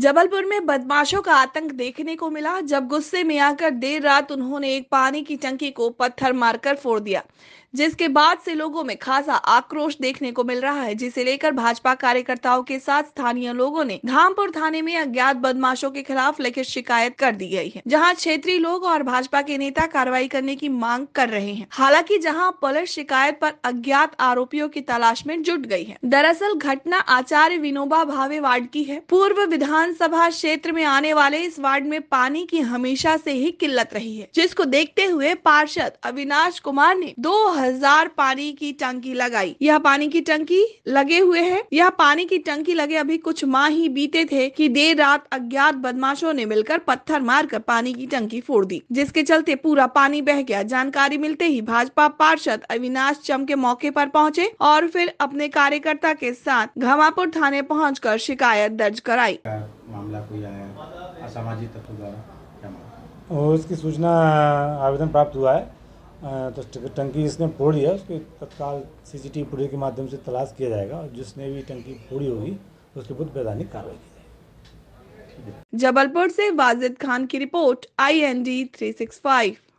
जबलपुर में बदमाशों का आतंक देखने को मिला जब गुस्से में आकर देर रात उन्होंने एक पानी की टंकी को पत्थर मारकर फोड़ दिया जिसके बाद से लोगों में खासा आक्रोश देखने को मिल रहा है जिसे लेकर भाजपा कार्यकर्ताओं के साथ स्थानीय लोगों ने धामपुर थाने में अज्ञात बदमाशों के खिलाफ लिखित शिकायत कर दी गई है जहां क्षेत्रीय लोग और भाजपा के नेता कार्रवाई करने की मांग कर रहे हैं हालांकि जहां पुलिस शिकायत पर अज्ञात आरोपियों की तलाश में जुट गई है दरअसल घटना आचार्य विनोबा भावे वार्ड की है पूर्व विधान विधानसभा क्षेत्र में आने वाले इस वार्ड में पानी की हमेशा से ही किल्लत रही है जिसको देखते हुए पार्षद अविनाश कुमार ने 2000 पानी की टंकी लगाई यह पानी की टंकी लगे हुए है यह पानी की टंकी लगे अभी कुछ माह ही बीते थे कि देर रात अज्ञात बदमाशों ने मिलकर पत्थर मारकर पानी की टंकी फोड़ दी जिसके चलते पूरा पानी बह गया जानकारी मिलते ही भाजपा पार्षद अविनाश चम के मौके पर पहुंचे और फिर अपने कार्यकर्ता के साथ घमापुर थाने पहुंचकर शिकायत दर्ज कराई मामला कोई आया है असामाजिक तत्व द्वारा क्या मामला और इसकी सूचना आवेदन प्राप्त हुआ है तो टंकी जिसने फोड़ी है उसके तत्काल सी फुटेज के माध्यम से तलाश किया जाएगा और जिसने भी टंकी फोड़ी होगी उसके बुद्ध वैधानिक कार्रवाई की जाएगी जबलपुर से वाजिद खान की report I N D three six five